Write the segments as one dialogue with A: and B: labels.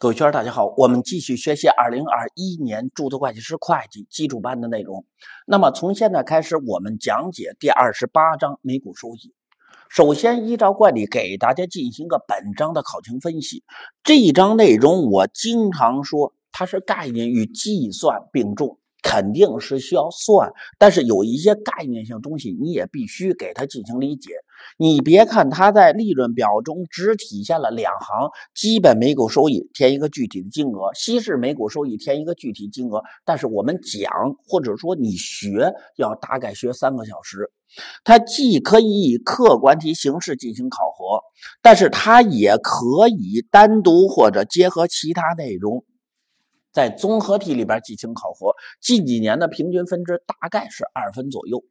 A: 各位学员，大家好，我们继续学习二零二一年注册会计师会计基础班的内容。那么，从现在开始，我们讲解第二十八章每股收益。首先，依照惯例，给大家进行个本章的考情分析。这一章内容，我经常说，它是概念与计算并重。肯定是需要算，但是有一些概念性东西你也必须给它进行理解。你别看它在利润表中只体现了两行，基本每股收益填一个具体的金额，稀释每股收益填一个具体金额。但是我们讲或者说你学要大概学三个小时。它既可以以客观题形式进行考核，但是它也可以单独或者结合其他内容。在综合题里边进行考核，近几年的平均分值大概是二分左右。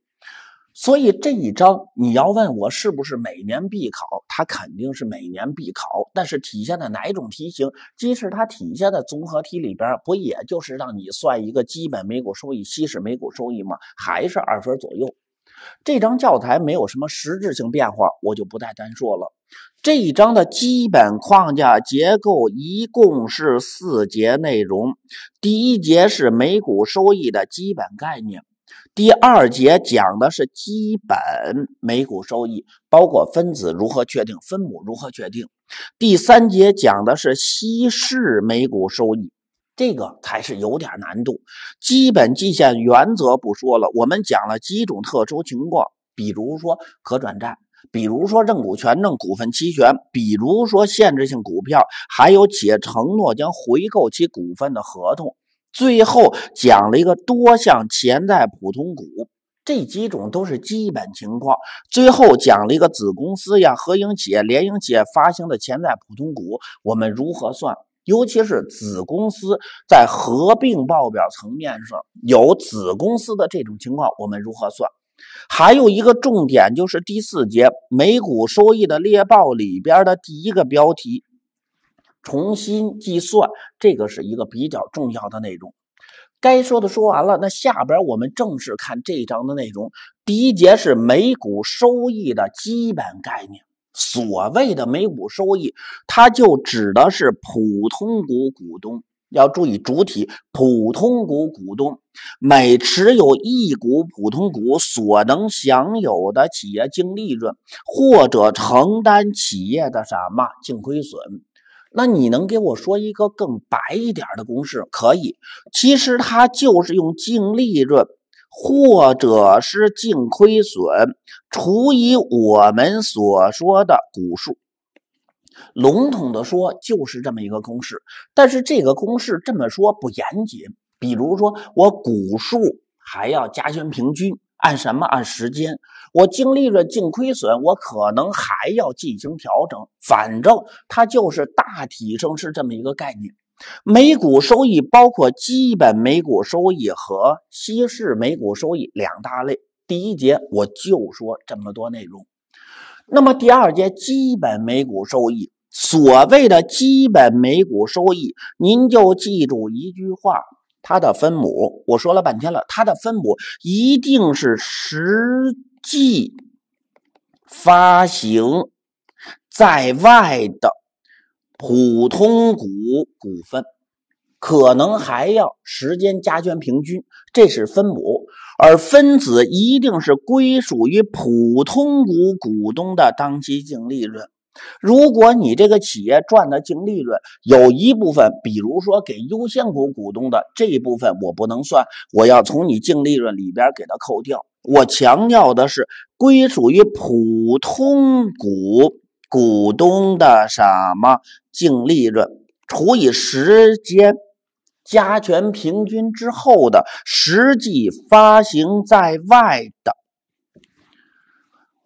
A: 所以这一章你要问我是不是每年必考，它肯定是每年必考。但是体现在哪种题型，即使它体现在综合题里边，不也就是让你算一个基本每股收益、稀释每股收益吗？还是二分左右？这张教材没有什么实质性变化，我就不再单说了。这一章的基本框架结构一共是四节内容。第一节是每股收益的基本概念，第二节讲的是基本每股收益，包括分子如何确定，分母如何确定。第三节讲的是稀释每股收益，这个才是有点难度。基本计算原则不说了，我们讲了几种特殊情况，比如说可转债。比如说，认股权、证、股份期权，比如说限制性股票，还有企业承诺将回购其股份的合同。最后讲了一个多项潜在普通股，这几种都是基本情况。最后讲了一个子公司呀、合营企业、联营企业发行的潜在普通股，我们如何算？尤其是子公司在合并报表层面上有子公司的这种情况，我们如何算？还有一个重点就是第四节每股收益的猎豹里边的第一个标题，重新计算，这个是一个比较重要的内容。该说的说完了，那下边我们正式看这章的内容。第一节是每股收益的基本概念，所谓的每股收益，它就指的是普通股股东。要注意主体普通股股东，每持有一股普通股所能享有的企业净利润，或者承担企业的什么净亏损？那你能给我说一个更白一点的公式？可以，其实它就是用净利润或者是净亏损除以我们所说的股数。笼统的说，就是这么一个公式，但是这个公式这么说不严谨。比如说，我股数还要加权平均，按什么？按时间？我净利润、净亏损，我可能还要进行调整。反正它就是大体上是这么一个概念。每股收益包括基本每股收益和稀释每股收益两大类。第一节我就说这么多内容。那么第二节基本每股收益，所谓的基本每股收益，您就记住一句话：它的分母，我说了半天了，它的分母一定是实际发行在外的普通股股份，可能还要时间加权平均，这是分母。而分子一定是归属于普通股股东的当期净利润。如果你这个企业赚的净利润有一部分，比如说给优先股股东的这一部分，我不能算，我要从你净利润里边给它扣掉。我强调的是归属于普通股股东的什么净利润除以时间。加权平均之后的实际发行在外的，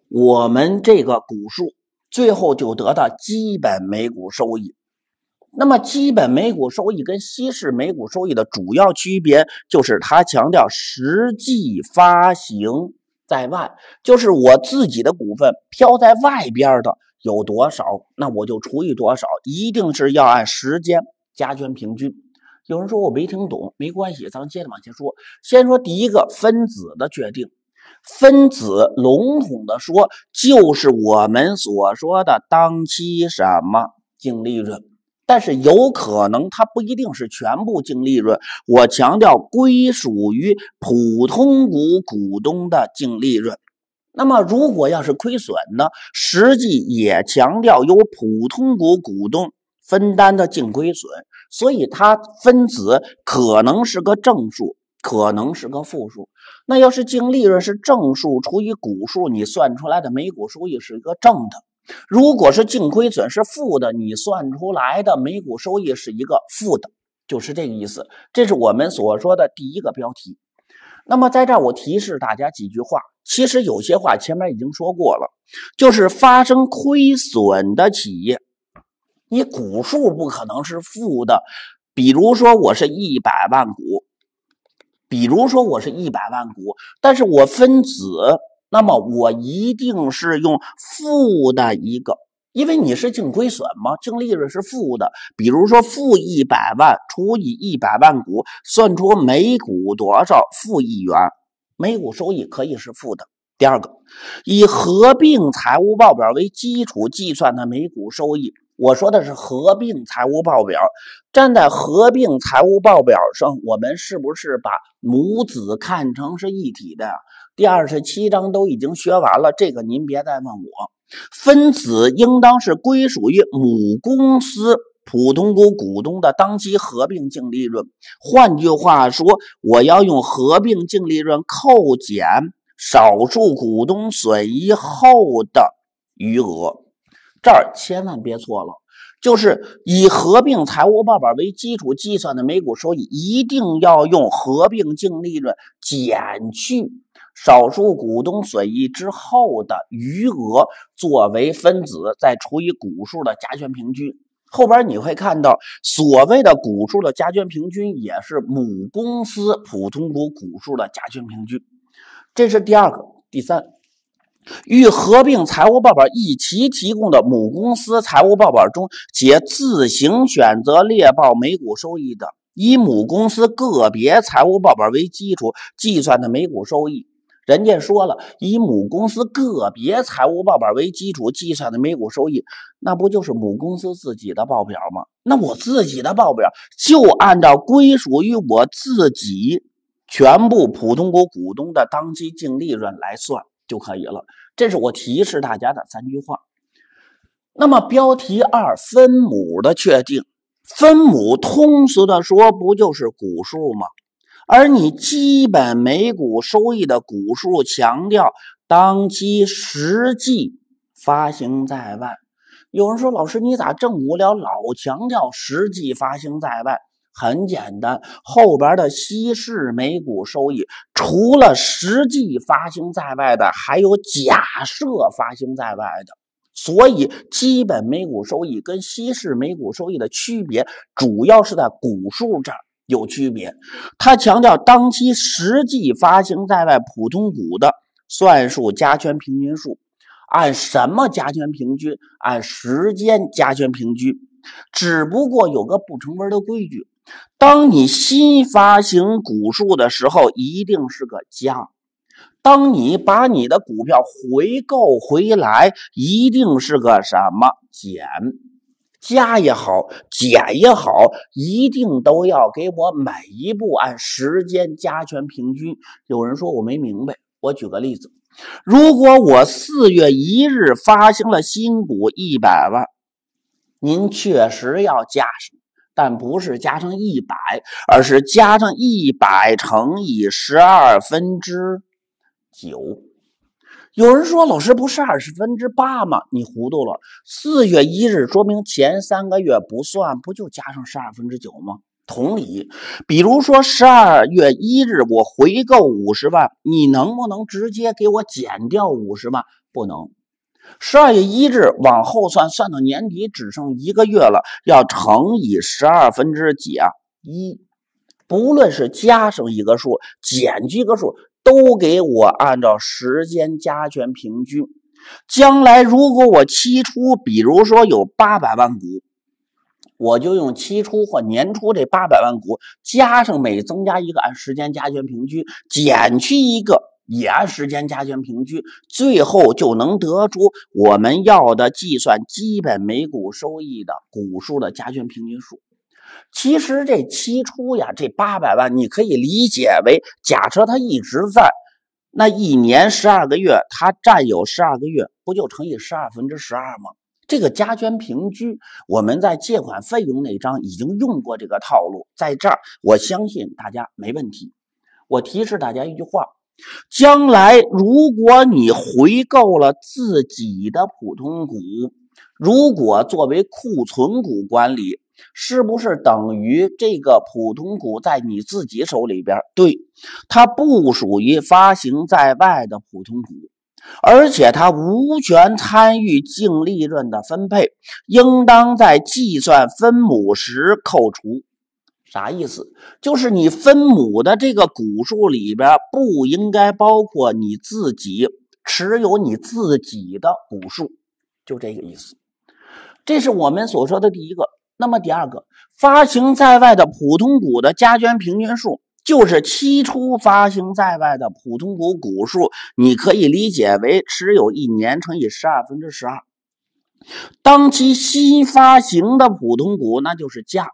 A: 我们这个股数，最后就得到基本每股收益。那么，基本每股收益跟稀释每股收益的主要区别就是，它强调实际发行在外，就是我自己的股份飘在外边的有多少，那我就除以多少，一定是要按时间加权平均。有人说我没听懂，没关系，咱接着往前说。先说第一个分子的决定，分子笼统的说就是我们所说的当期什么净利润，但是有可能它不一定是全部净利润，我强调归属于普通股股东的净利润。那么如果要是亏损呢，实际也强调由普通股股东分担的净亏损。所以它分子可能是个正数，可能是个负数。那要是净利润是正数，除以股数，你算出来的每股收益是一个正的；如果是净亏损是负的，你算出来的每股收益是一个负的。就是这个意思。这是我们所说的第一个标题。那么在这儿，我提示大家几句话。其实有些话前面已经说过了，就是发生亏损的企业。你股数不可能是负的，比如说我是一百万股，比如说我是一百万股，但是我分子，那么我一定是用负的一个，因为你是净亏损嘛，净利润是负的，比如说负一百万除以一百万股，算出每股多少，负一元，每股收益可以是负的。第二个，以合并财务报表为基础计算的每股收益。我说的是合并财务报表，站在合并财务报表上，我们是不是把母子看成是一体的？第二十七章都已经学完了，这个您别再问我。分子应当是归属于母公司普通股股东的当期合并净利润。换句话说，我要用合并净利润扣减少数股东损益后的余额。这儿千万别错了，就是以合并财务报表为基础计算的每股收益，一定要用合并净利润减去少数股东损益之后的余额作为分子，再除以股数的加权平均。后边你会看到，所谓的股数的加权平均也是母公司普通股股数的加权平均。这是第二个，第三。与合并财务报表一起提供的母公司财务报表中，且自行选择列报每股收益的，以母公司个别财务报表为基础计算的每股收益。人家说了，以母公司个别财务报表为基础计算的每股收益，那不就是母公司自己的报表吗？那我自己的报表就按照归属于我自己全部普通股股东的当期净利润来算。就可以了。这是我提示大家的三句话。那么标题二，分母的确定，分母通俗的说不就是股数吗？而你基本每股收益的股数强调当期实际发行在外。有人说，老师你咋这么无聊，老强调实际发行在外？很简单，后边的稀释每股收益除了实际发行在外的，还有假设发行在外的，所以基本每股收益跟稀释每股收益的区别主要是在股数这儿有区别。他强调当期实际发行在外普通股的算术加权平均数，按什么加权平均？按时间加权平均，只不过有个不成文的规矩。当你新发行股数的时候，一定是个加；当你把你的股票回购回来，一定是个什么减。加也好，减也好，一定都要给我每一步，按时间加权平均。有人说我没明白，我举个例子：如果我四月一日发行了新股一百万，您确实要加。但不是加上一百，而是加上一百乘以十二分之九。有人说，老师不是二十分之八吗？你糊涂了。四月一日说明前三个月不算，不就加上十二分之九吗？同理，比如说十二月一日我回购五十万，你能不能直接给我减掉五十万？不能。十二月一日往后算，算到年底只剩一个月了，要乘以十二分之几啊？一，不论是加上一个数，减去一个数，都给我按照时间加权平均。将来如果我期初，比如说有八百万股，我就用期初或年初这八百万股，加上每增加一个按时间加权平均，减去一个。也按时间加权平均，最后就能得出我们要的计算基本每股收益的股数的加权平均数。其实这期初呀，这八百万你可以理解为假设它一直在那一年十二个月，它占有十二个月，不就乘以十二分之十二吗？这个加权平均，我们在借款费用那章已经用过这个套路，在这儿我相信大家没问题。我提示大家一句话。将来，如果你回购了自己的普通股，如果作为库存股管理，是不是等于这个普通股在你自己手里边？对，它不属于发行在外的普通股，而且它无权参与净利润的分配，应当在计算分母时扣除。啥意思？就是你分母的这个股数里边不应该包括你自己持有你自己的股数，就这个意思。这是我们所说的第一个。那么第二个，发行在外的普通股的加权平均数，就是期初发行在外的普通股股数，你可以理解为持有一年乘以十二分之十二。当期新发行的普通股，那就是加。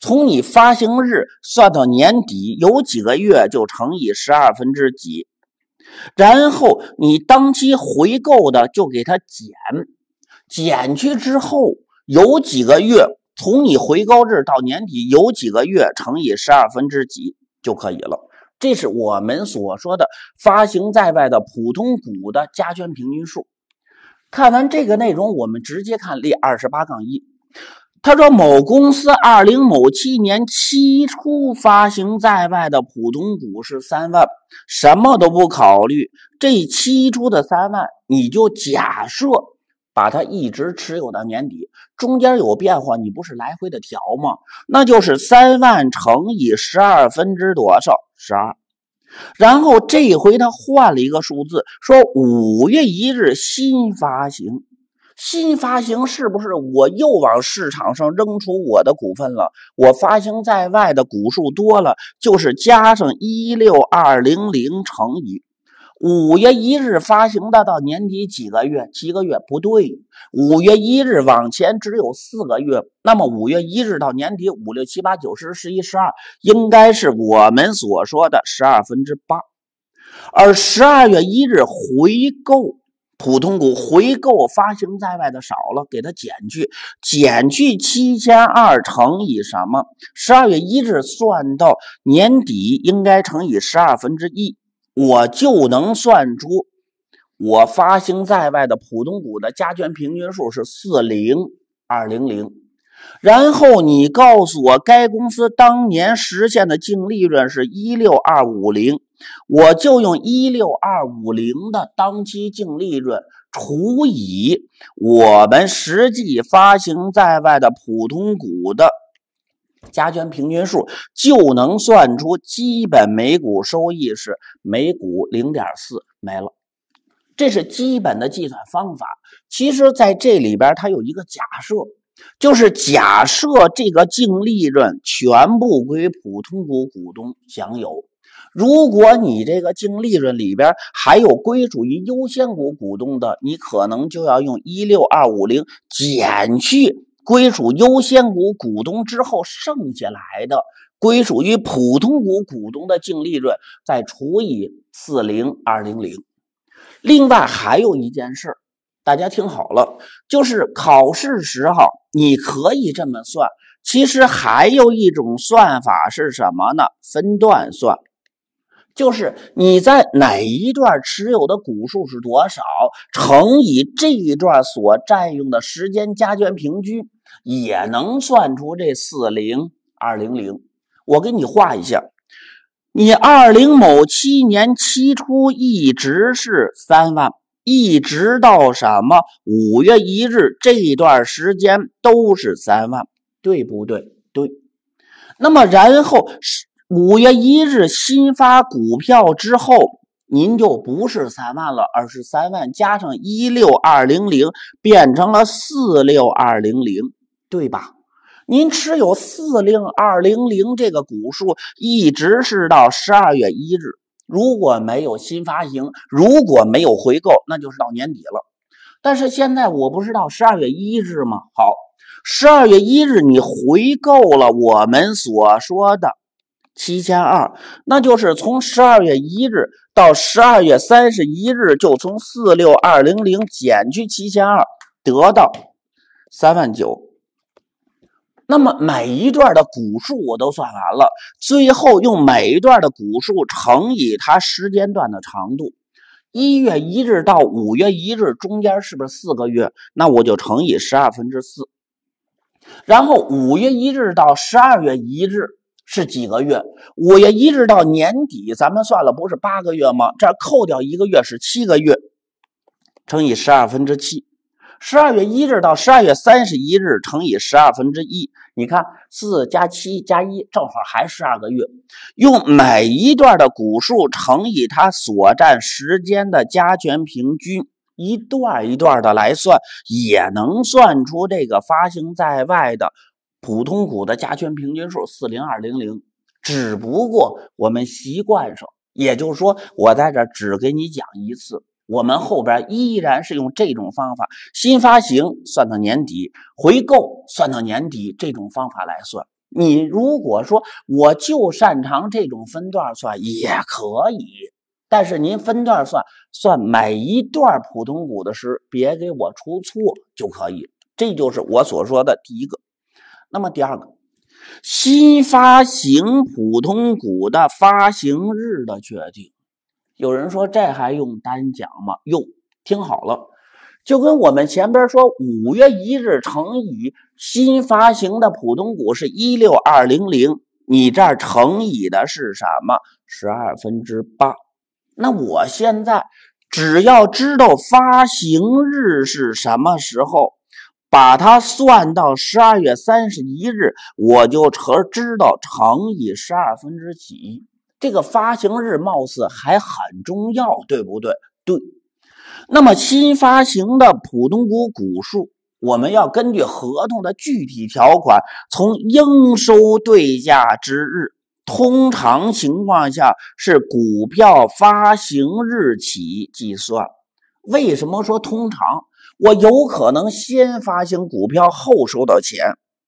A: 从你发行日算到年底有几个月，就乘以十二分之几，然后你当期回购的就给它减，减去之后有几个月，从你回购日到年底有几个月乘以十二分之几就可以了。这是我们所说的发行在外的普通股的加权平均数。看完这个内容，我们直接看例二十八杠一。他说：“某公司二零某七年期初发行在外的普通股是三万，什么都不考虑，这期初的三万，你就假设把它一直持有到年底，中间有变化，你不是来回的调吗？那就是三万乘以十二分之多少，十二。然后这回他换了一个数字，说五月一日新发行。”新发行是不是我又往市场上扔出我的股份了？我发行在外的股数多了，就是加上一六二零零乘以五月一日发行的，到年底几个月？七个月不对，五月一日往前只有四个月，那么五月一日到年底五六七八九十十一十二，应该是我们所说的十二分之八，而十二月一日回购。普通股回购发行在外的少了，给它减去，减去七千二乘以什么？十二月一日算到年底，应该乘以十二分之一，我就能算出我发行在外的普通股的加权平均数是四零二零零。然后你告诉我，该公司当年实现的净利润是一六二五零，我就用一六二五零的当期净利润除以我们实际发行在外的普通股的加权平均数，就能算出基本每股收益是每股零点四没了。这是基本的计算方法。其实，在这里边它有一个假设。就是假设这个净利润全部归普通股股东享有，如果你这个净利润里边还有归属于优先股股东的，你可能就要用一六二五零减去归属优先股股东之后剩下来的归属于普通股股东的净利润，再除以四零二零零。另外还有一件事儿。大家听好了，就是考试时候你可以这么算。其实还有一种算法是什么呢？分段算，就是你在哪一段持有的股数是多少，乘以这一段所占用的时间加权平均，也能算出这四零二零零。我给你画一下，你二零某七年期初一直是三万。一直到什么五月一日这段时间都是三万，对不对？对。那么然后是五月一日新发股票之后，您就不是三万了，而是三万加上一六二零零，变成了四六二零零，对吧？您持有四零二零零这个股数，一直是到十二月一日。如果没有新发行，如果没有回购，那就是到年底了。但是现在我不是到十二月一日吗？好，十二月一日你回购了我们所说的七千二，那就是从十二月一日到十二月三十一日，就从四六二零零减去七千二，得到三万九。那么每一段的股数我都算完了，最后用每一段的股数乘以它时间段的长度。一月一日到五月一日中间是不是四个月？那我就乘以十二分之四。然后五月一日到十二月一日是几个月？五月一日到年底咱们算了不是八个月吗？这扣掉一个月是七个月，乘以十二分之七。十二月一日到十二月三十一日乘以十二分之一，你看四加七加一正好还十二个月。用每一段的股数乘以它所占时间的加权平均，一段一段的来算，也能算出这个发行在外的普通股的加权平均数四零二零零。只不过我们习惯上，也就是说，我在这只给你讲一次。我们后边依然是用这种方法：新发行算到年底，回购算到年底，这种方法来算。你如果说我就擅长这种分段算也可以，但是您分段算，算每一段普通股的时候别给我出错就可以。这就是我所说的第一个。那么第二个，新发行普通股的发行日的确定。有人说这还用单讲吗？用，听好了，就跟我们前边说，五月一日乘以新发行的普通股是一六二零零，你这儿乘以的是什么？十二分之八。那我现在只要知道发行日是什么时候，把它算到十二月三十一日，我就可知道乘以十二分之几。这个发行日貌似还很重要，对不对？对。那么新发行的普通股股数，我们要根据合同的具体条款，从应收对价之日，通常情况下是股票发行日起计算。为什么说通常？我有可能先发行股票，后收到钱。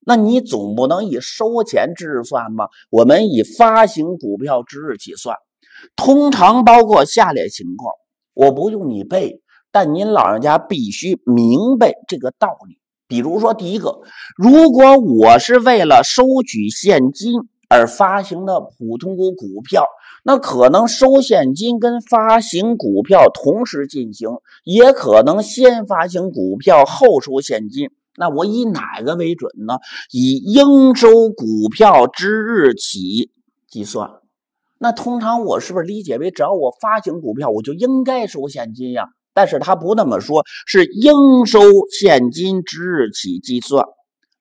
A: 那你总不能以收钱之日算吧？我们以发行股票之日起算，通常包括下列情况。我不用你背，但您老人家必须明白这个道理。比如说，第一个，如果我是为了收取现金而发行的普通股股票，那可能收现金跟发行股票同时进行，也可能先发行股票后收现金。那我以哪个为准呢？以应收股票之日起计算。那通常我是不是理解为，只要我发行股票，我就应该收现金呀？但是他不那么说，是应收现金之日起计算。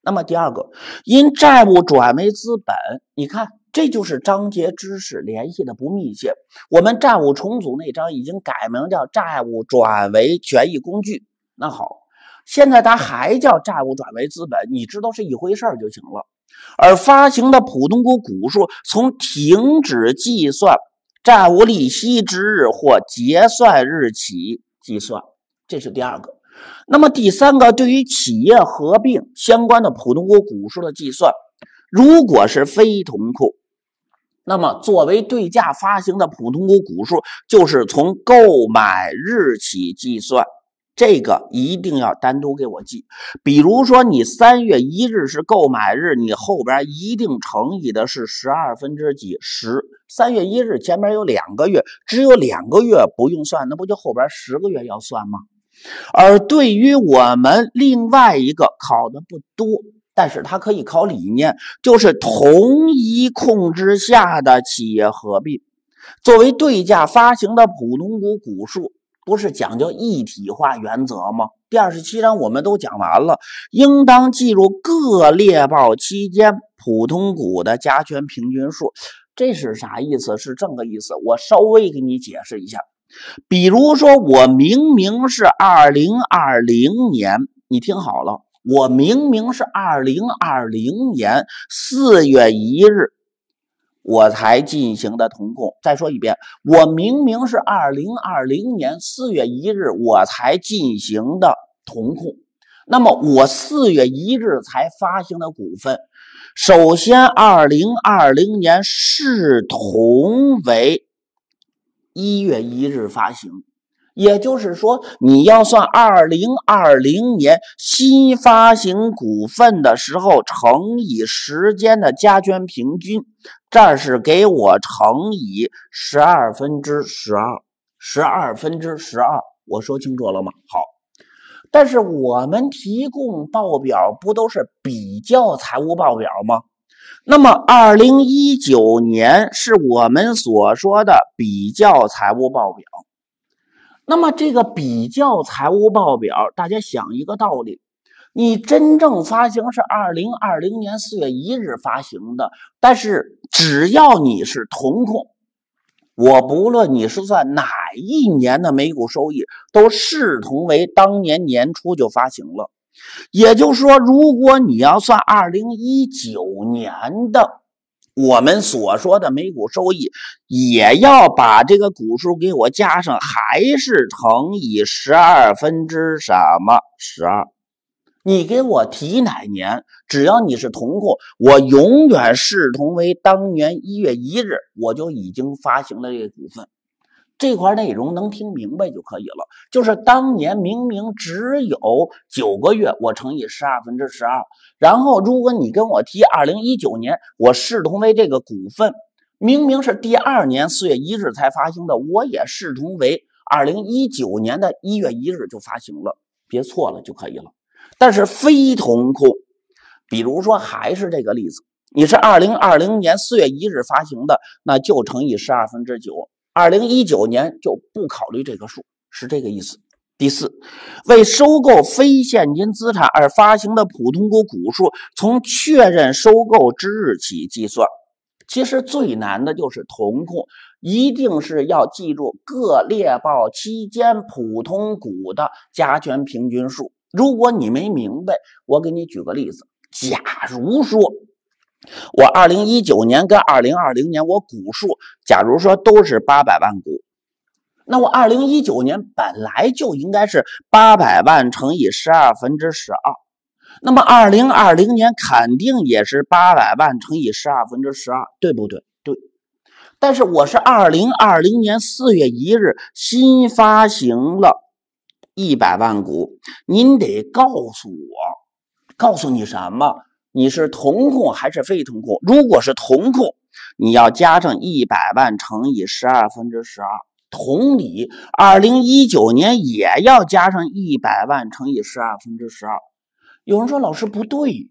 A: 那么第二个，因债务转为资本，你看这就是章节知识联系的不密切。我们债务重组那章已经改名叫债务转为权益工具。那好。现在它还叫债务转为资本，你知道是一回事儿就行了。而发行的普通股股数从停止计算债务利息之日或结算日起计算，这是第二个。那么第三个，对于企业合并相关的普通股股数的计算，如果是非同控，那么作为对价发行的普通股股数就是从购买日起计算。这个一定要单独给我记，比如说你三月一日是购买日，你后边一定乘以的是十二分之几十。三月一日前面有两个月，只有两个月不用算，那不就后边十个月要算吗？而对于我们另外一个考的不多，但是它可以考理念，就是同一控制下的企业合并，作为对价发行的普通股股数。不是讲究一体化原则吗？第二十七章我们都讲完了，应当计入各列报期间普通股的加权平均数，这是啥意思？是这个意思，我稍微给你解释一下。比如说，我明明是二零二零年，你听好了，我明明是二零二零年四月一日。我才进行的同控，再说一遍，我明明是二零二零年四月一日我才进行的同控，那么我四月一日才发行的股份，首先二零二零年视同为一月一日发行。也就是说，你要算二零二零年新发行股份的时候乘以时间的加权平均，这儿是给我乘以十二分之十二，十二分之十二，我说清楚了吗？好，但是我们提供报表不都是比较财务报表吗？那么二零一九年是我们所说的比较财务报表。那么这个比较财务报表，大家想一个道理：你真正发行是二零二零年四月一日发行的，但是只要你是同控，我不论你是算哪一年的每股收益，都视同为当年年初就发行了。也就是说，如果你要算二零一九年的。我们所说的每股收益，也要把这个股数给我加上，还是乘以十二分之什么？十二？你给我提哪年？只要你是同股，我永远视同为当年一月一日，我就已经发行了这个股份。这块内容能听明白就可以了。就是当年明明只有九个月，我乘以十二分之十二。然后，如果你跟我提二零一九年，我视同为这个股份，明明是第二年四月一日才发行的，我也视同为二零一九年的一月一日就发行了，别错了就可以了。但是非同控，比如说还是这个例子，你是二零二零年四月一日发行的，那就乘以十二分之九。二零一九年就不考虑这个数，是这个意思。第四，为收购非现金资产而发行的普通股股数，从确认收购之日起计算。其实最难的就是同控，一定是要记住各列报期间普通股的加权平均数。如果你没明白，我给你举个例子：假如说。我二零一九年跟二零二零年，我股数假如说都是八百万股，那我二零一九年本来就应该是八百万乘以十二分之十二，那么二零二零年肯定也是八百万乘以十二分之十二，对不对？对。但是我是二零二零年四月一日新发行了一百万股，您得告诉我，告诉你什么？你是同控还是非同控？如果是同控，你要加上一百万乘以十二分之十二。同理，二零一九年也要加上一百万乘以十二分之十二。有人说，老师不对。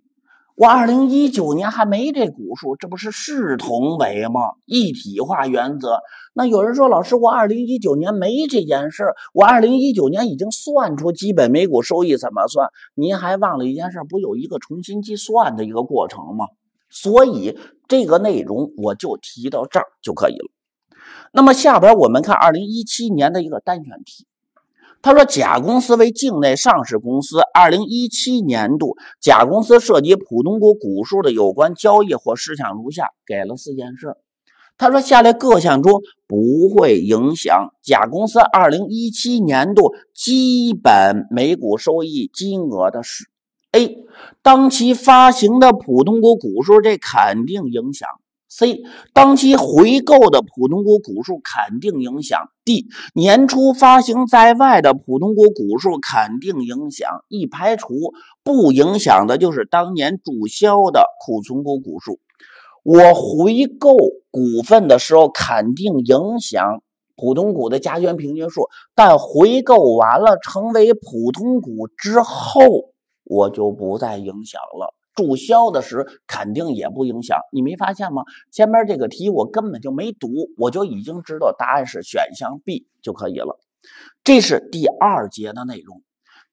A: 我二零一九年还没这股数，这不是视同为吗？一体化原则。那有人说，老师，我二零一九年没这件事，我二零一九年已经算出基本每股收益怎么算？您还忘了一件事，不有一个重新计算的一个过程吗？所以这个内容我就提到这儿就可以了。那么下边我们看二零一七年的一个单选题。他说，甲公司为境内上市公司。二零一七年度，甲公司涉及普通股股数的有关交易或事项如下，给了四件事。他说，下列各项中不会影响甲公司二零一七年度基本每股收益金额的是：A，当期发行的普通股股数，这肯定影响。C 当期回购的普通股股数肯定影响。D 年初发行在外的普通股股数肯定影响。一排除，不影响的就是当年注销的库存股股数。我回购股份的时候肯定影响普通股的加权平均数，但回购完了成为普通股之后，我就不再影响了。注销的时肯定也不影响，你没发现吗？前面这个题我根本就没读，我就已经知道答案是选项 B 就可以了。这是第二节的内容，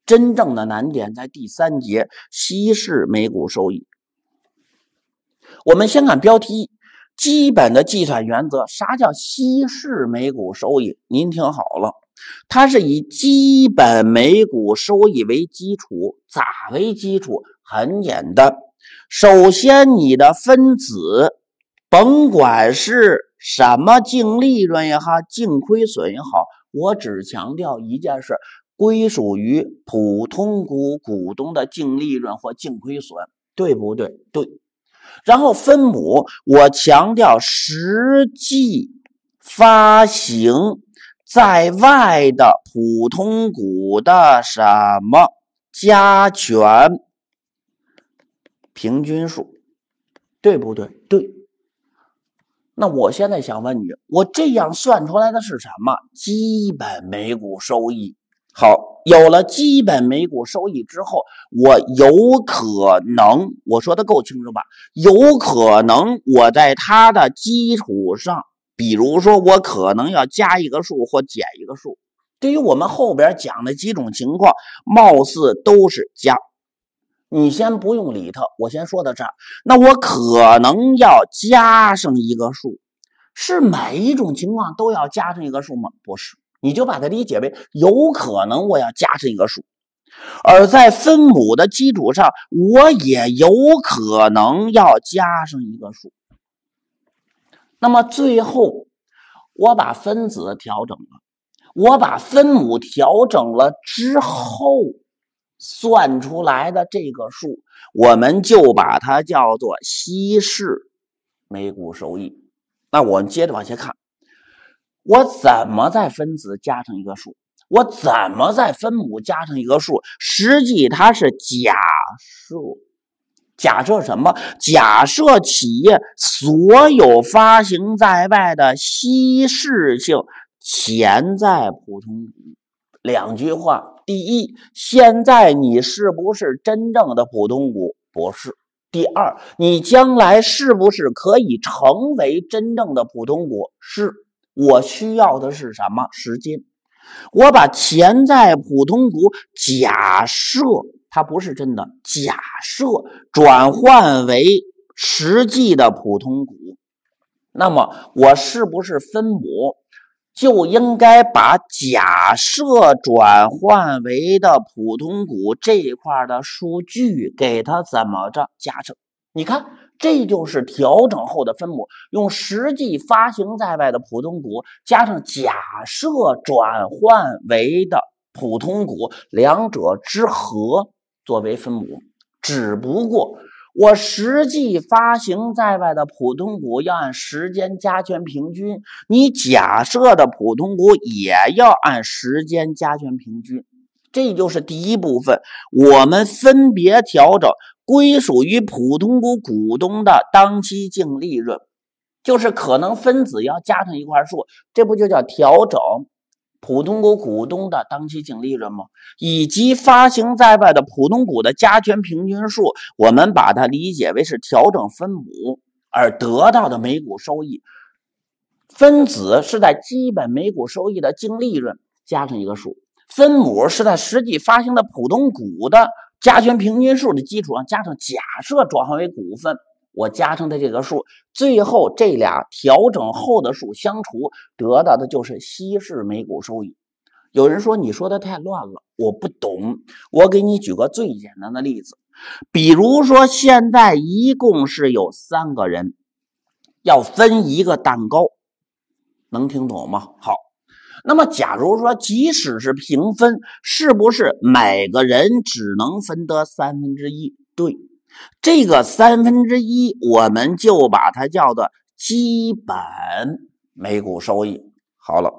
A: 真正的难点在第三节稀释每股收益。我们先看标题，基本的计算原则，啥叫稀释每股收益？您听好了，它是以基本每股收益为基础，咋为基础？很简单，首先你的分子甭管是什么净利润也好，净亏损也好，我只强调一件事：归属于普通股股东的净利润或净亏损，对不对？对。然后分母，我强调实际发行在外的普通股的什么加权。平均数，对不对？对。那我现在想问你，我这样算出来的是什么？基本每股收益。好，有了基本每股收益之后，我有可能，我说的够清楚吧？有可能我在它的基础上，比如说，我可能要加一个数或减一个数。对于我们后边讲的几种情况，貌似都是加。你先不用理他，我先说到这儿。那我可能要加上一个数，是每一种情况都要加上一个数吗？不是，你就把它理解为有可能我要加上一个数，而在分母的基础上，我也有可能要加上一个数。那么最后，我把分子调整了，我把分母调整了之后。算出来的这个数，我们就把它叫做稀释每股收益。那我们接着往下看，我怎么在分子加上一个数？我怎么在分母加上一个数？实际它是假设，假设什么？假设企业所有发行在外的稀释性潜在普通股。两句话。第一，现在你是不是真正的普通股？不是。第二，你将来是不是可以成为真正的普通股？是。我需要的是什么？时间。我把潜在普通股假设它不是真的，假设转换为实际的普通股，那么我是不是分母？就应该把假设转换为的普通股这一块的数据给它怎么着假设？你看，这就是调整后的分母，用实际发行在外的普通股加上假设转换为的普通股两者之和作为分母，只不过。我实际发行在外的普通股要按时间加权平均，你假设的普通股也要按时间加权平均，这就是第一部分。我们分别调整归属于普通股股东的当期净利润，就是可能分子要加上一块数，这不就叫调整？普通股股东的当期净利润吗？以及发行在外的普通股的加权平均数，我们把它理解为是调整分母而得到的每股收益。分子是在基本每股收益的净利润加上一个数，分母是在实际发行的普通股的加权平均数的基础上加上假设转换为股份。我加上的这个数，最后这俩调整后的数相除，得到的就是稀释每股收益。有人说你说的太乱了，我不懂。我给你举个最简单的例子，比如说现在一共是有三个人，要分一个蛋糕，能听懂吗？好，那么假如说即使是平分，是不是每个人只能分得三分之一？对。这个三分之一，我们就把它叫做基本每股收益。好了，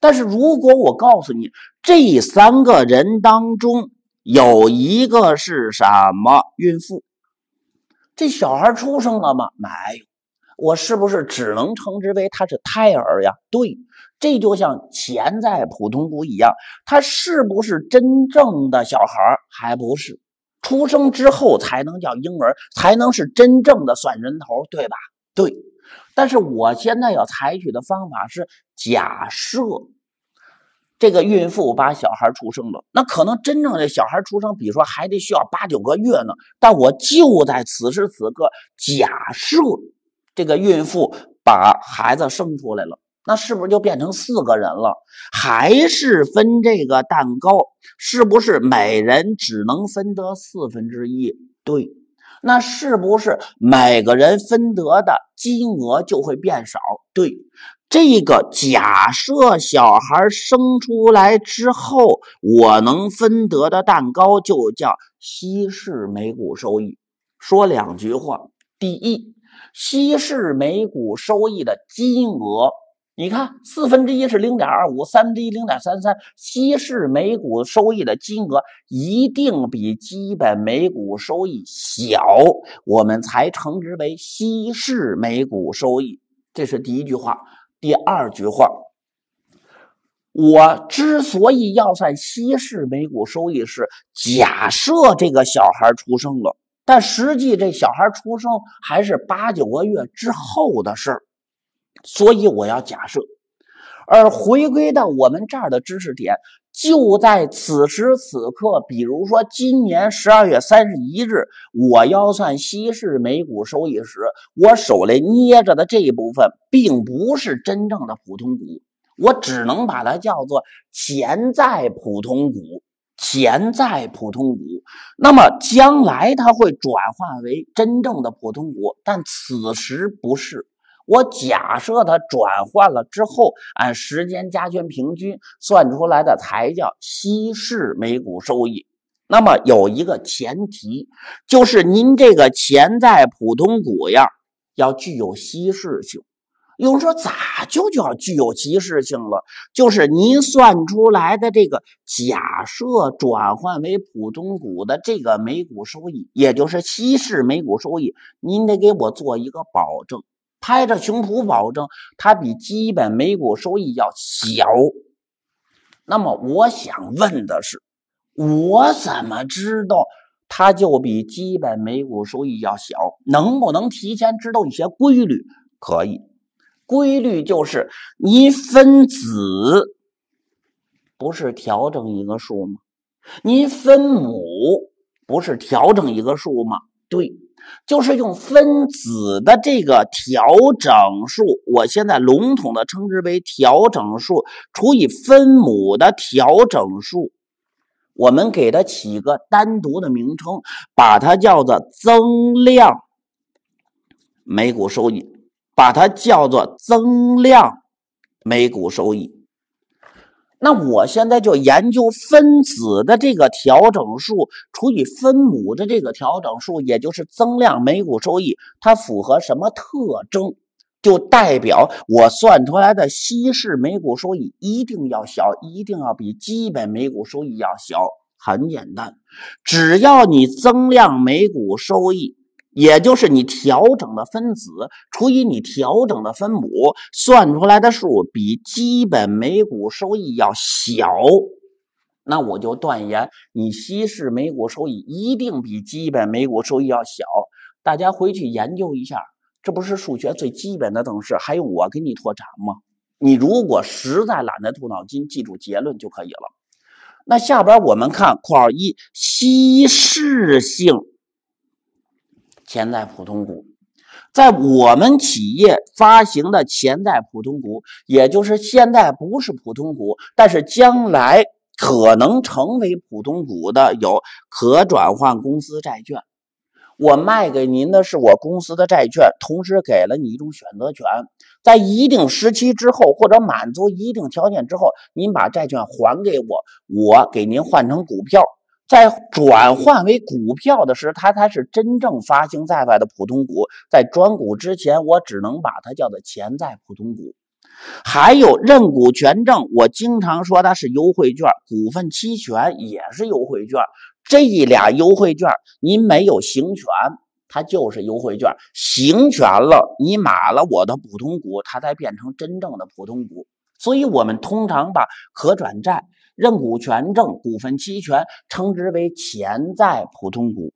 A: 但是如果我告诉你，这三个人当中有一个是什么孕妇，这小孩出生了吗？没有，我是不是只能称之为他是胎儿呀？对，这就像潜在普通股一样，他是不是真正的小孩还不是。出生之后才能叫婴儿，才能是真正的算人头，对吧？对。但是我现在要采取的方法是假设，这个孕妇把小孩出生了，那可能真正的小孩出生，比如说还得需要八九个月呢。但我就在此时此刻，假设这个孕妇把孩子生出来了。那是不是就变成四个人了？还是分这个蛋糕？是不是每人只能分得四分之一？对，那是不是每个人分得的金额就会变少？对，这个假设小孩生出来之后，我能分得的蛋糕就叫稀释每股收益。说两句话：第一，稀释每股收益的金额。你看，四分之一是零点二五，三分之一零点三三，稀释每股收益的金额一定比基本每股收益小，我们才称之为稀释每股收益。这是第一句话。第二句话，我之所以要算稀释每股收益，是假设这个小孩出生了，但实际这小孩出生还是八九个月之后的事儿。所以我要假设，而回归到我们这儿的知识点，就在此时此刻。比如说，今年十二月三十一日，我要算稀释每股收益时，我手里捏着的这一部分，并不是真正的普通股，我只能把它叫做潜在普通股。潜在普通股，那么将来它会转化为真正的普通股，但此时不是。我假设它转换了之后，按时间加权平均算出来的才叫稀释每股收益。那么有一个前提，就是您这个潜在普通股呀，要具有稀释性。有人说咋就叫具有稀释性了？就是您算出来的这个假设转换为普通股的这个每股收益，也就是稀释每股收益，您得给我做一个保证。拍着胸脯保证，它比基本每股收益要小。那么我想问的是，我怎么知道它就比基本每股收益要小？能不能提前知道一些规律？可以，规律就是你分子不是调整一个数吗？你分母不是调整一个数吗？对。就是用分子的这个调整数，我现在笼统的称之为调整数除以分母的调整数，我们给它起个单独的名称，把它叫做增量每股收益，把它叫做增量每股收益。那我现在就研究分子的这个调整数除以分母的这个调整数，也就是增量每股收益，它符合什么特征？就代表我算出来的稀释每股收益一定要小，一定要比基本每股收益要小。很简单，只要你增量每股收益。也就是你调整的分子除以你调整的分母，算出来的数比基本每股收益要小，那我就断言，你稀释每股收益一定比基本每股收益要小。大家回去研究一下，这不是数学最基本的等式，还用我给你拓展吗？你如果实在懒得动脑筋，记住结论就可以了。那下边我们看（括号一）稀释性。潜在普通股，在我们企业发行的潜在普通股，也就是现在不是普通股，但是将来可能成为普通股的，有可转换公司债券。我卖给您的是我公司的债券，同时给了你一种选择权，在一定时期之后或者满足一定条件之后，您把债券还给我，我给您换成股票。在转换为股票的时候，它才是真正发行在外的普通股。在转股之前，我只能把它叫做潜在普通股。还有认股权证，我经常说它是优惠券，股份期权也是优惠券。这俩优惠券，您没有行权，它就是优惠券；行权了，你买了我的普通股，它才变成真正的普通股。所以，我们通常把可转债。认股权证、股份期权，称之为潜在普通股，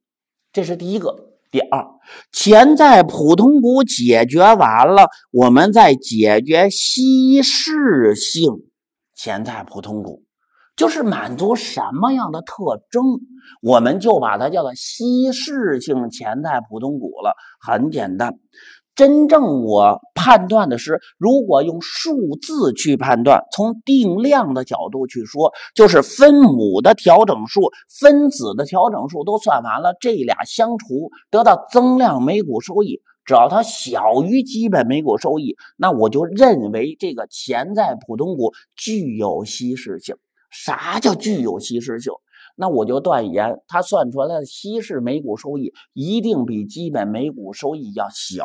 A: 这是第一个。第二，潜在普通股解决完了，我们再解决稀释性潜在普通股，就是满足什么样的特征，我们就把它叫做稀释性潜在普通股了。很简单。真正我判断的是，如果用数字去判断，从定量的角度去说，就是分母的调整数、分子的调整数都算完了，这俩相除得到增量每股收益，只要它小于基本每股收益，那我就认为这个潜在普通股具有稀释性。啥叫具有稀释性？那我就断言，它算出来的稀释每股收益一定比基本每股收益要小。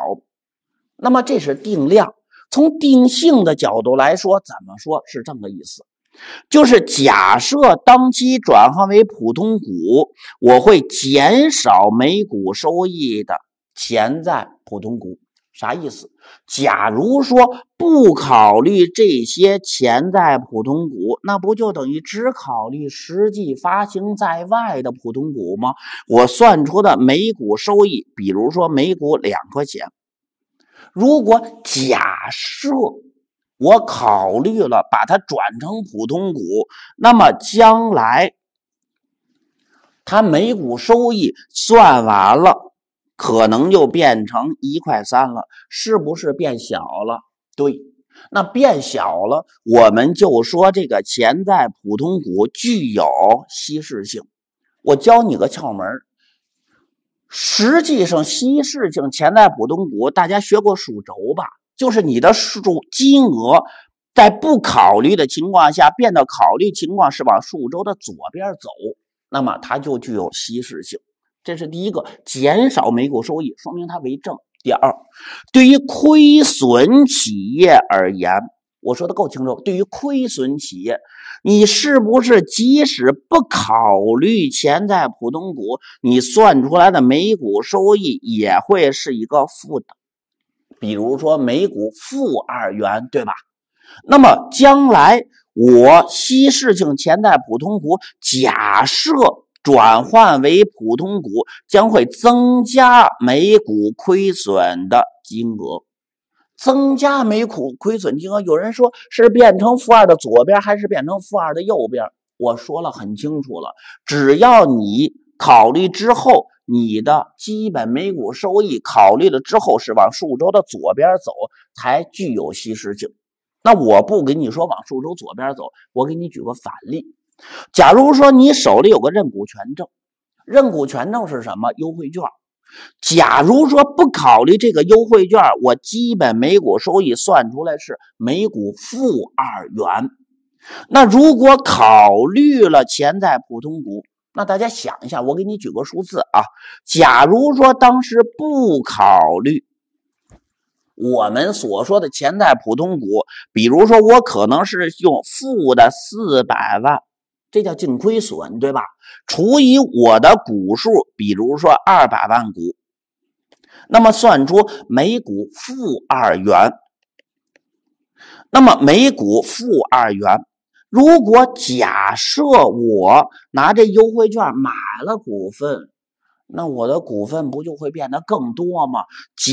A: 那么这是定量，从定性的角度来说，怎么说是这么个意思？就是假设当期转换为普通股，我会减少每股收益的潜在普通股，啥意思？假如说不考虑这些潜在普通股，那不就等于只考虑实际发行在外的普通股吗？我算出的每股收益，比如说每股两块钱。如果假设我考虑了把它转成普通股，那么将来它每股收益算完了，可能就变成一块三了，是不是变小了？对，那变小了，我们就说这个潜在普通股具有稀释性。我教你个窍门儿。实际上，稀释性潜在普通股，大家学过数轴吧？就是你的数金额，在不考虑的情况下变到考虑情况是往数轴的左边走，那么它就具有稀释性。这是第一个，减少每股收益，说明它为正。第二，对于亏损企业而言。我说的够清楚，对于亏损企业，你是不是即使不考虑潜在普通股，你算出来的每股收益也会是一个负的？比如说每股负二元，对吧？那么将来我稀释性潜在普通股假设转换为普通股，将会增加每股亏损的金额。增加每股亏损金额，有人说是变成负二的左边，还是变成负二的右边？我说了很清楚了，只要你考虑之后，你的基本每股收益考虑了之后是往数周的左边走，才具有稀释性。那我不给你说往数周左边走，我给你举个反例：假如说你手里有个认股权证，认股权证是什么？优惠券。假如说不考虑这个优惠券，我基本每股收益算出来是每股负二元。那如果考虑了潜在普通股，那大家想一下，我给你举个数字啊。假如说当时不考虑我们所说的潜在普通股，比如说我可能是用负的四百万。这叫净亏损，对吧？除以我的股数，比如说二百万股，那么算出每股负二元。那么每股负二元，如果假设我拿这优惠券买了股份，那我的股份不就会变得更多吗？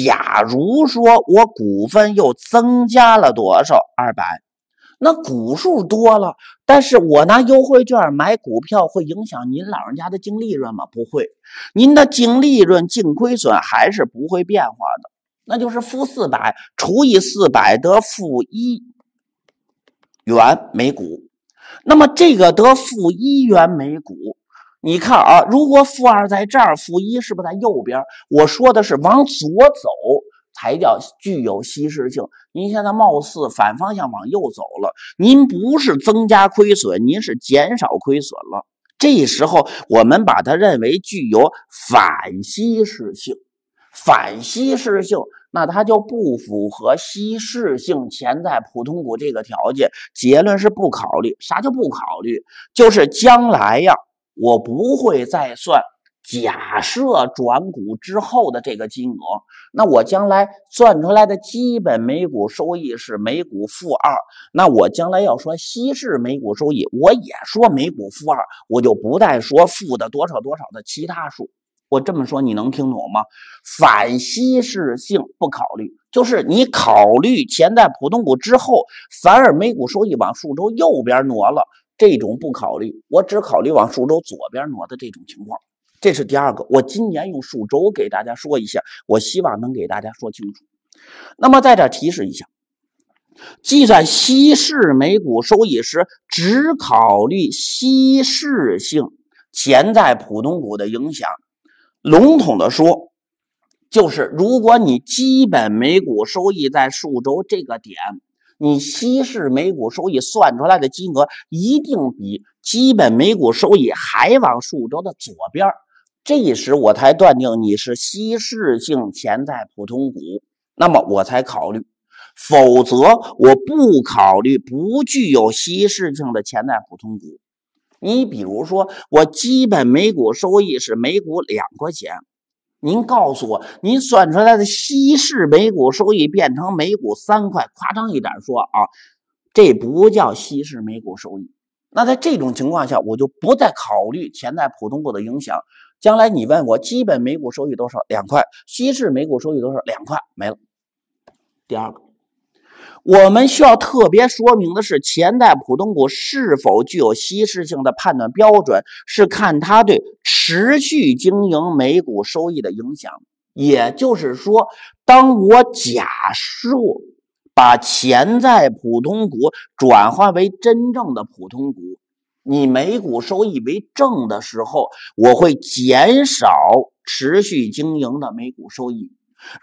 A: 假如说我股份又增加了多少？二百。那股数多了，但是我拿优惠券买股票会影响您老人家的净利润吗？不会，您的净利润净亏损还是不会变化的，那就是负四百除以四百得负一元每股。那么这个得负一元每股，你看啊，如果负二在这儿，负一是不是在右边？我说的是往左走。才叫具有稀释性。您现在貌似反方向往右走了，您不是增加亏损，您是减少亏损了。这时候我们把它认为具有反稀释性，反稀释性，那它就不符合稀释性潜在普通股这个条件。结论是不考虑，啥叫不考虑，就是将来呀，我不会再算。假设转股之后的这个金额，那我将来算出来的基本每股收益是每股负二，那我将来要说稀释每股收益，我也说每股负二，我就不再说负的多少多少的其他数。我这么说你能听懂吗？反稀释性不考虑，就是你考虑潜在普通股之后，反而每股收益往数轴右边挪了，这种不考虑，我只考虑往数轴左边挪的这种情况。这是第二个，我今年用数轴给大家说一下，我希望能给大家说清楚。那么在这提示一下，计算稀释每股收益时，只考虑稀释性潜在普通股的影响。笼统的说，就是如果你基本每股收益在数轴这个点，你稀释每股收益算出来的金额一定比基本每股收益还往数轴的左边。这时我才断定你是稀释性潜在普通股，那么我才考虑，否则我不考虑不具有稀释性的潜在普通股。你比如说，我基本每股收益是每股两块钱，您告诉我，您算出来的稀释每股收益变成每股三块，夸张一点说啊，这不叫稀释每股收益。那在这种情况下，我就不再考虑潜在普通股的影响。将来你问我基本每股收益多少，两块；稀释每股收益多少，两块，没了。第二个，我们需要特别说明的是，潜在普通股是否具有稀释性的判断标准是看它对持续经营每股收益的影响。也就是说，当我假设把潜在普通股转化为真正的普通股。你每股收益为正的时候，我会减少持续经营的每股收益；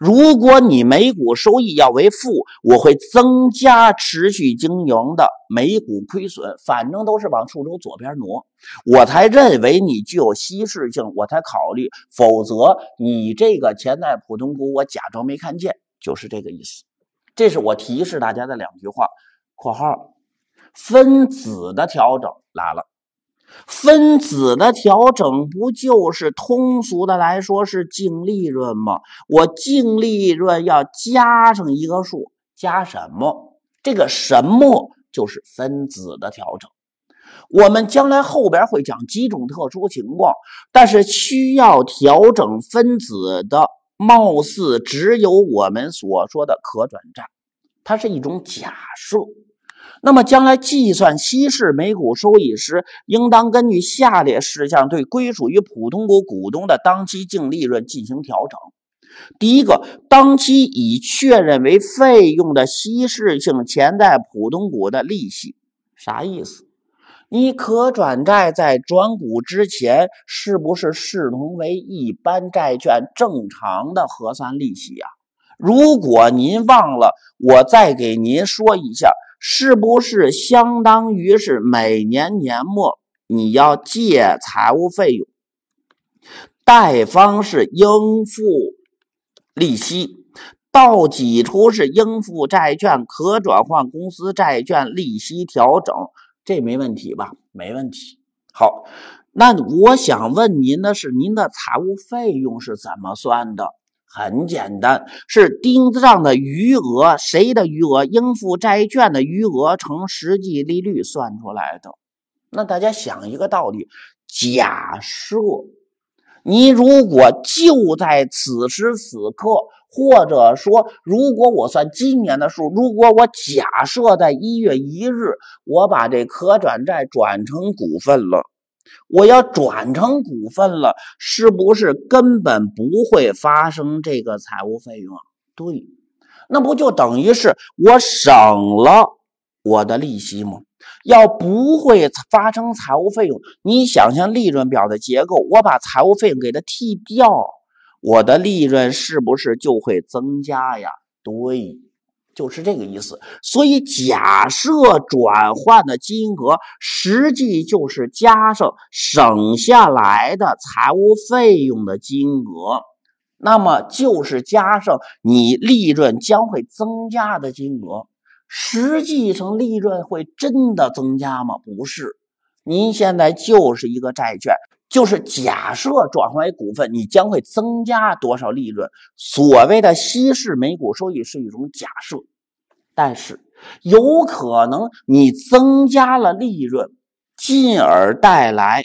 A: 如果你每股收益要为负，我会增加持续经营的每股亏损。反正都是往数轴左边挪，我才认为你具有稀释性，我才考虑；否则，你这个潜在普通股我假装没看见，就是这个意思。这是我提示大家的两句话（括号）。分子的调整来了，分子的调整不就是通俗的来说是净利润吗？我净利润要加上一个数，加什么？这个什么就是分子的调整。我们将来后边会讲几种特殊情况，但是需要调整分子的，貌似只有我们所说的可转债，它是一种假设。那么，将来计算稀释每股收益时，应当根据下列事项对归属于普通股股东的当期净利润进行调整：第一个，当期已确认为费用的稀释性潜在普通股的利息。啥意思？你可转债在转股之前，是不是视同为一般债券正常的核算利息呀？如果您忘了，我再给您说一下。是不是相当于是每年年末你要借财务费用，贷方是应付利息，到几处是应付债券可转换公司债券利息调整，这没问题吧？没问题。好，那我想问您的是，您的财务费用是怎么算的？很简单，是钉子上的余额，谁的余额？应付债券的余额乘实际利率算出来的。那大家想一个道理：假设你如果就在此时此刻，或者说，如果我算今年的数，如果我假设在一月一日，我把这可转债转成股份了。我要转成股份了，是不是根本不会发生这个财务费用？对，那不就等于是我省了我的利息吗？要不会发生财务费用，你想想利润表的结构，我把财务费用给它剔掉，我的利润是不是就会增加呀？对。就是这个意思，所以假设转换的金额，实际就是加上省下来的财务费用的金额，那么就是加上你利润将会增加的金额。实际上，利润会真的增加吗？不是，您现在就是一个债券。就是假设转换为股份，你将会增加多少利润？所谓的稀释每股收益是一种假设，但是有可能你增加了利润，进而带来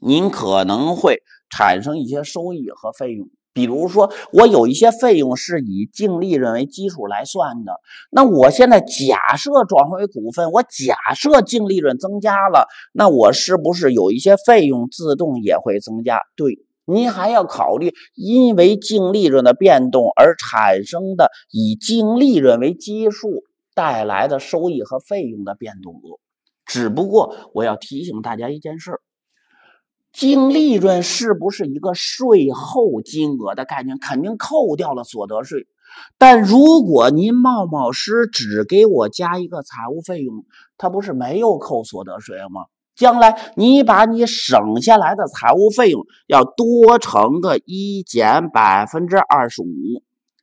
A: 您可能会产生一些收益和费用。比如说，我有一些费用是以净利润为基础来算的。那我现在假设转换为股份，我假设净利润增加了，那我是不是有一些费用自动也会增加？对，您还要考虑因为净利润的变动而产生的以净利润为基数带来的收益和费用的变动额。只不过我要提醒大家一件事儿。净利润是不是一个税后金额的概念？肯定扣掉了所得税。但如果您冒冒失只给我加一个财务费用，它不是没有扣所得税吗？将来你把你省下来的财务费用要多乘个一减百分之二十五，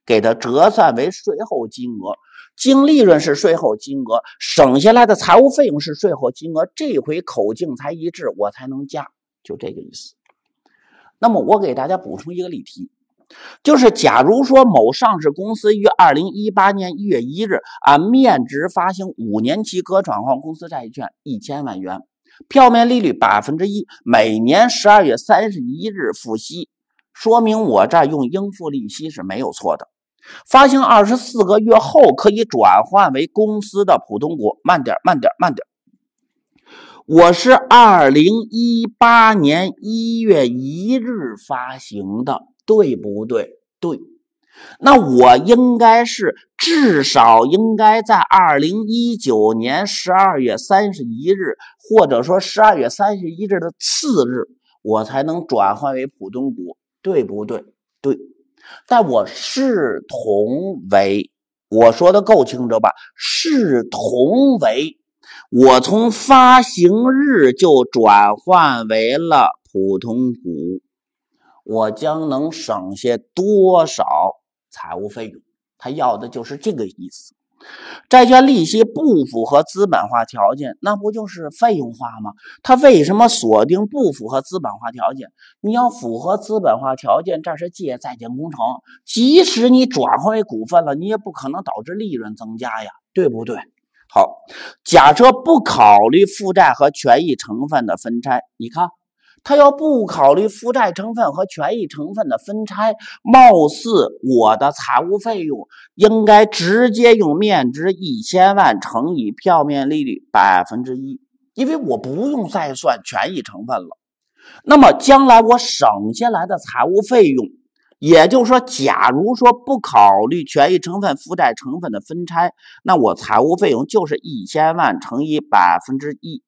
A: 给它折算为税后金额。净利润是税后金额，省下来的财务费用是税后金额，这回口径才一致，我才能加。就这个意思。那么我给大家补充一个例题，就是假如说某上市公司于二零一八年一月一日按面值发行五年期可转换公司债券一千万元，票面利率百分之一，每年十二月三十一日付息。说明我这儿用应付利息是没有错的。发行二十四个月后可以转换为公司的普通股。慢点，慢点，慢点。我是二零一八年一月一日发行的，对不对？对，那我应该是至少应该在二零一九年十二月三十一日，或者说十二月三十一日的次日，我才能转换为普通股，对不对？对，但我视同为，我说的够清楚吧？视同为。我从发行日就转换为了普通股，我将能省下多少财务费用？他要的就是这个意思。债券利息不符合资本化条件，那不就是费用化吗？他为什么锁定不符合资本化条件？你要符合资本化条件，这是借在建工程，即使你转换为股份了，你也不可能导致利润增加呀，对不对？好，假设不考虑负债和权益成分的分拆，你看，他要不考虑负债成分和权益成分的分拆，貌似我的财务费用应该直接用面值一千万乘以票面利率百分之一，因为我不用再算权益成分了。那么将来我省下来的财务费用。也就是说，假如说不考虑权益成分、负债成分的分拆，那我财务费用就是一千万乘以百分之一，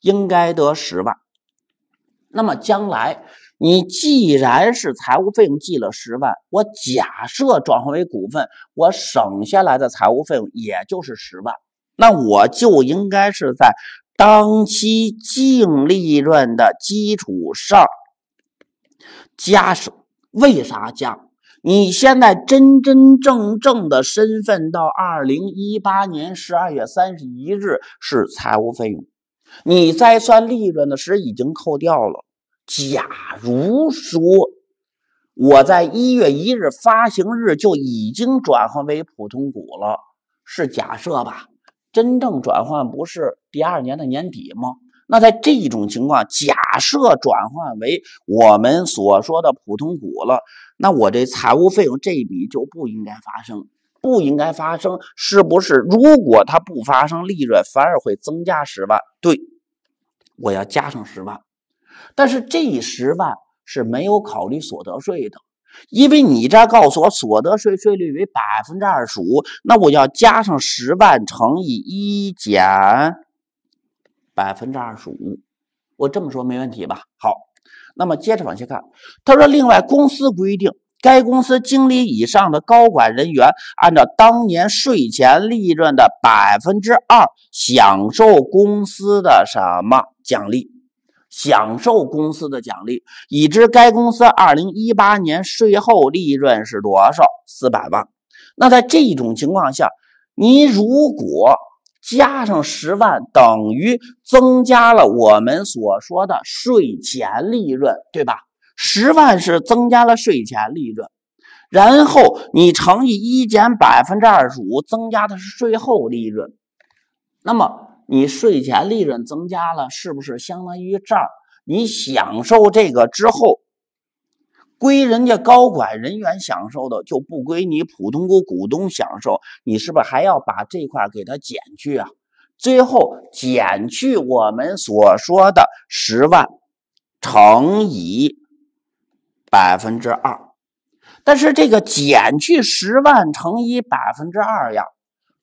A: 应该得十万。那么将来你既然是财务费用记了十万，我假设转化为股份，我省下来的财务费用也就是十万，那我就应该是在当期净利润的基础上加上。为啥降？你现在真真正正的身份到二零一八年十二月三十一日是财务费用，你再算利润的时候已经扣掉了。假如说我在一月一日发行日就已经转换为普通股了，是假设吧？真正转换不是第二年的年底吗？那在这种情况，假设转换为我们所说的普通股了，那我这财务费用这一笔就不应该发生，不应该发生，是不是？如果它不发生，利润反而会增加十万。对，我要加上十万，但是这十万是没有考虑所得税的，因为你这告诉我所得税税率为百分之二十五，那我要加上十万乘以一减。百分之二十五，我这么说没问题吧？好，那么接着往下看，他说，另外公司规定，该公司经理以上的高管人员，按照当年税前利润的百分之二享受公司的什么奖励？享受公司的奖励。已知该公司二零一八年税后利润是多少？四百万。那在这种情况下，你如果，加上十万等于增加了我们所说的税前利润，对吧？十万是增加了税前利润，然后你乘以一减百分之二十五，增加的是税后利润。那么你税前利润增加了，是不是相当于这儿你享受这个之后？归人家高管人员享受的就不归你普通股股东享受，你是不是还要把这块给他减去啊？最后减去我们所说的十万乘以百分之二，但是这个减去十万乘以百分之二呀，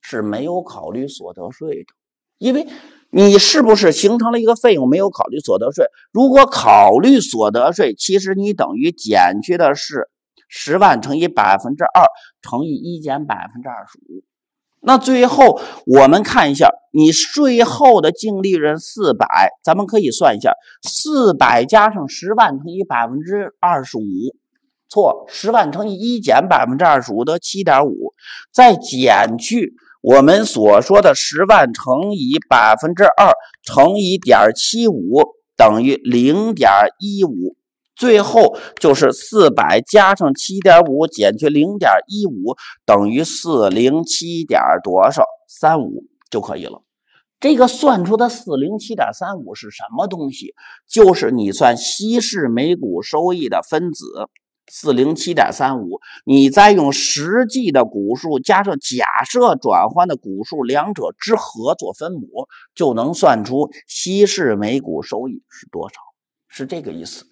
A: 是没有考虑所得税的，因为。你是不是形成了一个费用没有考虑所得税？如果考虑所得税，其实你等于减去的是十万乘以百分之二乘以一减百分之二十五。那最后我们看一下，你税后的净利润四百，咱们可以算一下：四百加上十万乘以百分之二十五，错，十万乘以一减百分之二十五得七点五，再减去。我们所说的十万乘以百分之二乘以点七五等于零点一五，最后就是四百加上七点五减去零点一五等于四零七点多少三五就可以了。这个算出的四零七点三五是什么东西？就是你算稀释每股收益的分子。四零七点三五，你再用实际的股数加上假设转换的股数，两者之和做分母，就能算出稀释每股收益是多少。是这个意思。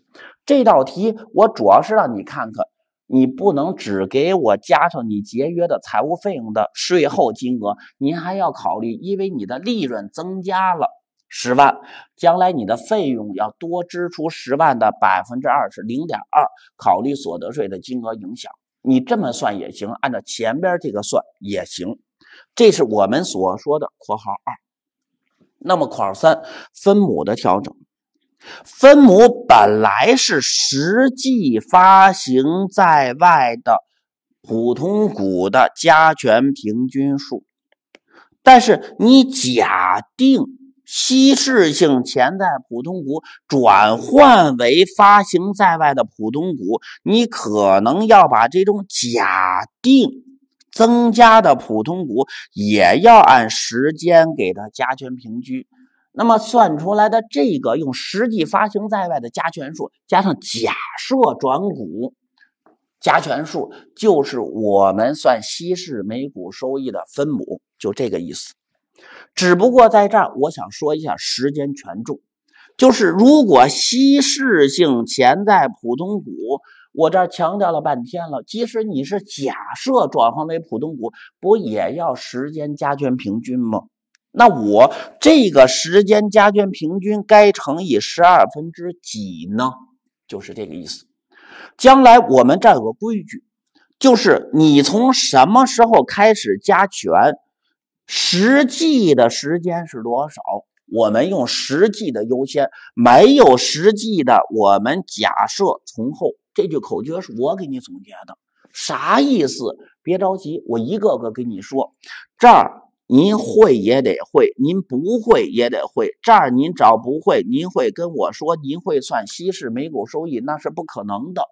A: 这道题我主要是让你看看，你不能只给我加上你节约的财务费用的税后金额，你还要考虑，因为你的利润增加了。十万，将来你的费用要多支出十万的百分之二，十零点二。考虑所得税的金额影响，你这么算也行，按照前边这个算也行。这是我们所说的括号二。那么括号三分母的调整，分母本来是实际发行在外的普通股的加权平均数，但是你假定。稀释性潜在普通股转换为发行在外的普通股，你可能要把这种假定增加的普通股也要按时间给它加权平均。那么算出来的这个用实际发行在外的加权数加上假设转股加权数，就是我们算稀释每股收益的分母，就这个意思。只不过在这儿，我想说一下时间权重，就是如果稀释性潜在普通股，我这儿强调了半天了，即使你是假设转换为普通股，不也要时间加权平均吗？那我这个时间加权平均该乘以十二分之几呢？就是这个意思。将来我们这儿有个规矩，就是你从什么时候开始加权？实际的时间是多少？我们用实际的优先，没有实际的，我们假设从后。这句口诀是我给你总结的，啥意思？别着急，我一个个跟你说。这儿您会也得会，您不会也得会。这儿您找不会，您会跟我说您会算稀释每股收益，那是不可能的。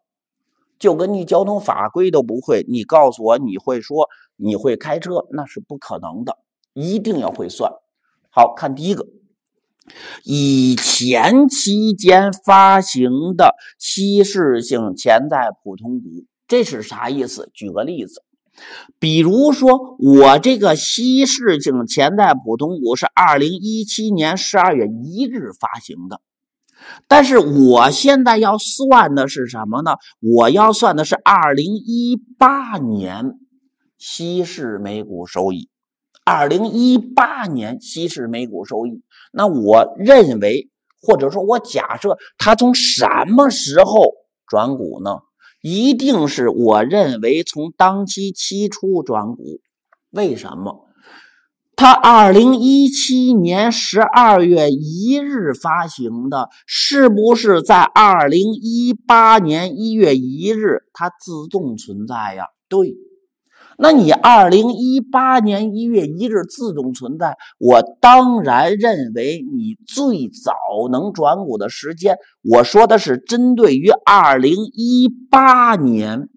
A: 就跟你交通法规都不会，你告诉我你会说你会开车，那是不可能的。一定要会算，好看第一个，以前期间发行的稀释性潜在普通股，这是啥意思？举个例子，比如说我这个稀释性潜在普通股是二零一七年十二月一日发行的，但是我现在要算的是什么呢？我要算的是二零一八年稀释每股收益。二零一八年稀释每股收益，那我认为，或者说，我假设它从什么时候转股呢？一定是我认为从当期期初转股。为什么？它二零一七年十二月一日发行的，是不是在二零一八年一月一日它自动存在呀？对。那你二零一八年一月一日自动存在，我当然认为你最早能转股的时间，我说的是针对于二零一八年，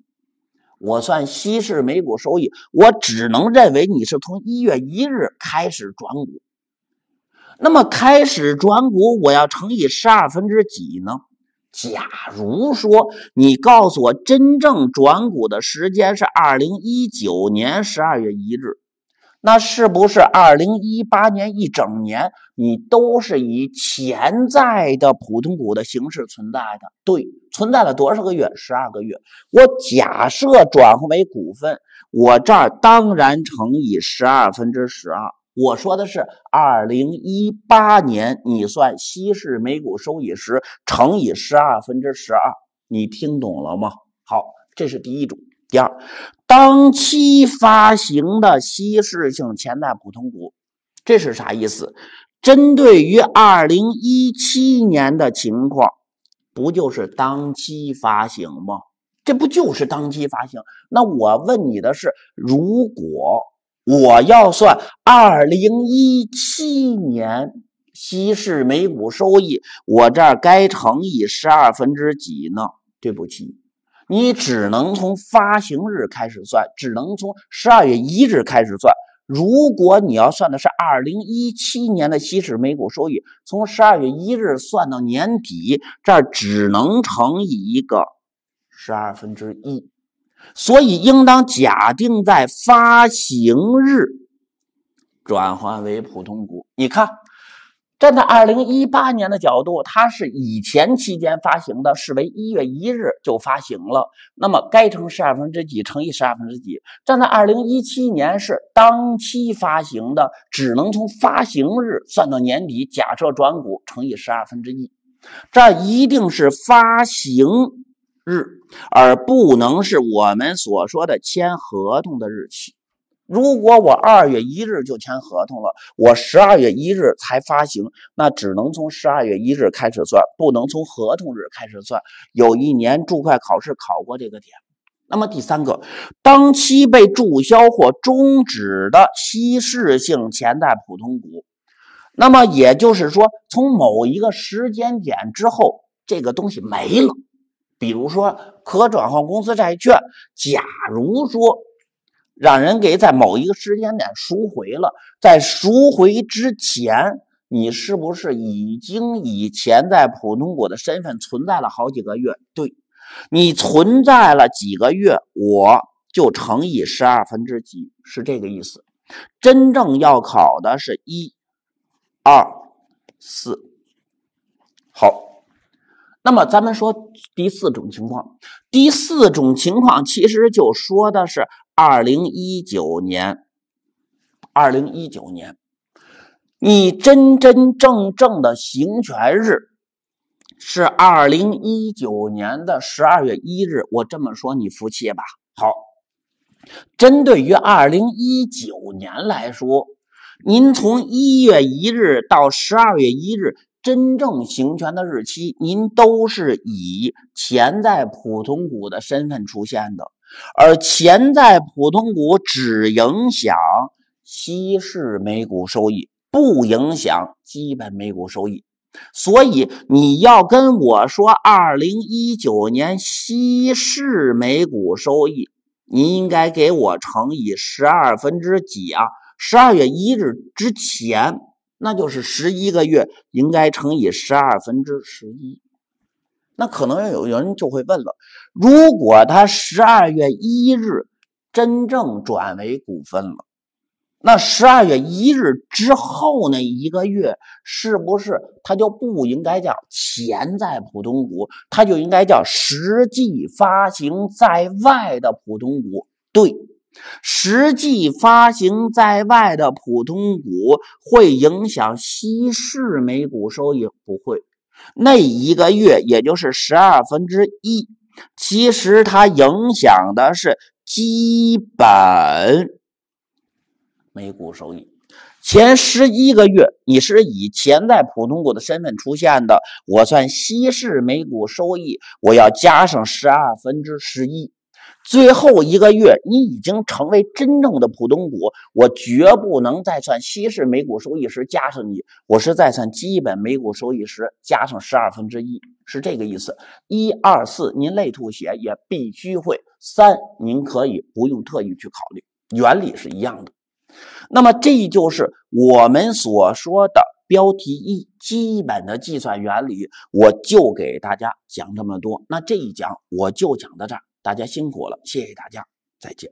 A: 我算稀释每股收益，我只能认为你是从一月一日开始转股，那么开始转股，我要乘以十二分之几呢？假如说你告诉我真正转股的时间是二零一九年十二月一日，那是不是二零一八年一整年你都是以潜在的普通股的形式存在的？对，存在了多少个月？十二个月。我假设转换为股份，我这儿当然乘以十二分之十二。我说的是，二零一八年，你算稀释每股收益时乘以十二分之十二，你听懂了吗？好，这是第一种。第二，当期发行的稀释性潜在普通股，这是啥意思？针对于二零一七年的情况，不就是当期发行吗？这不就是当期发行？那我问你的是，如果？我要算二零一七年稀释每股收益，我这儿该乘以十二分之几呢？对不起，你只能从发行日开始算，只能从十二月一日开始算。如果你要算的是二零一七年的稀释每股收益，从十二月一日算到年底，这儿只能乘以一个十二分之一。所以应当假定在发行日转换为普通股。你看，站在二零一八年的角度，它是以前期间发行的，视为一月一日就发行了，那么该乘十二分之几乘以十二分之几。站在二零一七年是当期发行的，只能从发行日算到年底，假设转股乘以十二分之一。这一定是发行。日，而不能是我们所说的签合同的日期。如果我二月一日就签合同了，我十二月一日才发行，那只能从十二月一日开始算，不能从合同日开始算。有一年注会考试考过这个点。那么第三个，当期被注销或终止的稀释性潜在普通股，那么也就是说，从某一个时间点之后，这个东西没了。比如说可转换公司债券，假如说让人给在某一个时间点赎回了，在赎回之前，你是不是已经以前在普通股的身份存在了好几个月？对你存在了几个月，我就乘以十二分之几，是这个意思。真正要考的是一二四，好。那么咱们说第四种情况，第四种情况其实就说的是二零一九年，二零一九年，你真真正正的行权日是二零一九年的十二月一日。我这么说你服气吧？好，针对于二零一九年来说，您从一月一日到十二月一日。真正行权的日期，您都是以潜在普通股的身份出现的，而潜在普通股只影响稀释每股收益，不影响基本每股收益。所以你要跟我说2019年稀释每股收益，你应该给我乘以十二分之几啊？十二月一日之前。那就是十一个月应该乘以十二分之十一，那可能有有人就会问了：如果他十二月一日真正转为股份了，那十二月一日之后那一个月是不是他就不应该叫潜在普通股，他就应该叫实际发行在外的普通股？对。实际发行在外的普通股会影响稀释每股收益，不会。那一个月也就是十二分之一，其实它影响的是基本每股收益。前十一个月你是以潜在普通股的身份出现的，我算稀释每股收益，我要加上十二分之十一。最后一个月，你已经成为真正的普通股，我绝不能再算稀释每股收益时加上你。我是在算基本每股收益时加上十二分之一，是这个意思。一二四，您累吐血也必须会。三，您可以不用特意去考虑，原理是一样的。那么这就是我们所说的标题一基本的计算原理，我就给大家讲这么多。那这一讲我就讲到这儿。大家辛苦了，谢谢大家，再见。